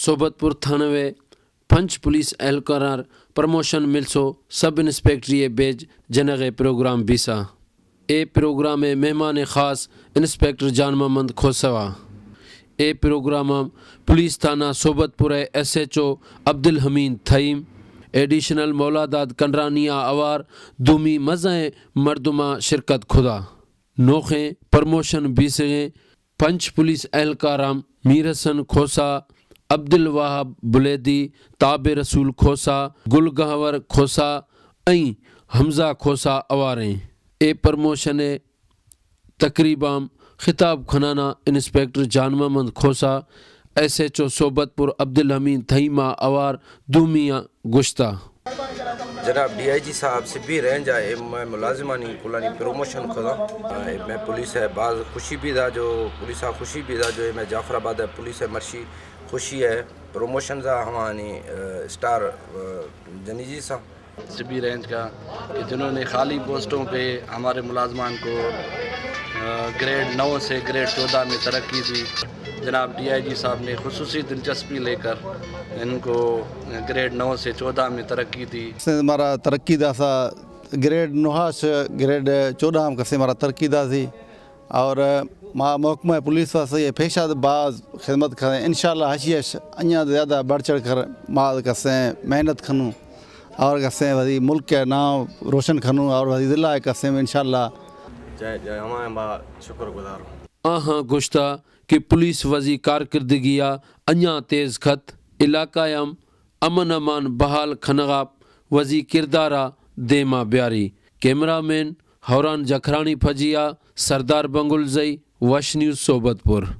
सोबतपुर थाने में पंच police एहलकार promotion मिलसो सब इंस्पेक्टरी beige जनग programme बीसा ए प्रोग्राम में मेहमान ख़ास इंस्पेक्टर जान मोहम्मद खोसवा ए प्रोग्राम पुलिस थाना Sobatpur S H O Abdul Hameed Thaim additional Mauladad कंडरानिया अवार दुमी मज़े मर्दमा शिरकत खुदा नोखें प्रमोशन बीसें पंच पुलिस मीर मीरसन खोसा अब्दुल वहाब बुलेदी ताब रसूल खोसा गुलगहवर खोसा ऐं हमज़ा खोसा अवारे ए प्रमोशन तकरीबाम ख़िताब खनाना inspector Jan Mahmad Khosa S H O Sobatpur Abdul Hameed थईमा अवार दूमिया गुश्ता जनाब डी आई जी साहब सिबी रेंज आए मैं मुलाज़िमानी पुलानी प्रमोशन खदा मैं पुलिस है बाज़ ख़ुशी भी था जो पुलिस आहे ख़ुशी भी था जो मैं जाफ़राबाद है पुलिस है मर्शी ख़ुशी है प्रमोशन था हमारी स्टार जनीजी सा सिबी रेंज का कि जिन्होंने खाली पोस्टों पे हमारे मुलाजमान को ग्रेड नौ से ग्रेड चौदह में तरक्की दी जनाब डीआईजी साहब ने खसूस दिलचस्पी लेकर इनको ग्रेड नौ से चौदह में तरक्की दी हमारा तरक्की दासा ग्रेड नुहाश ग्रेड चौदह में कसे हमारा तरक्की दासी और माँ महकमा पुलिस वास ये पेशाद बाज खिदमत करें इन हशियश अना ज़्यादा बढ़ चढ़ कर माँ कसें मेहनत खनूँ और कसें वही मुल्क के नाम रोशन खनूँ और वही ज़िला कसें इन जय जय हमारे शुक्र गुजार आहा गुश्ता कि पुलिस वजी कारकर्दगी अञा तेज़ ख़त इलाक़ायम अमन अमान बहाल खनगाप वज़ी किरदारा देमा ब्यारी कैमरामैन हौरान जखरानी फजिया सरदार बंगुलजई वश न्यूज़ सोबतपुर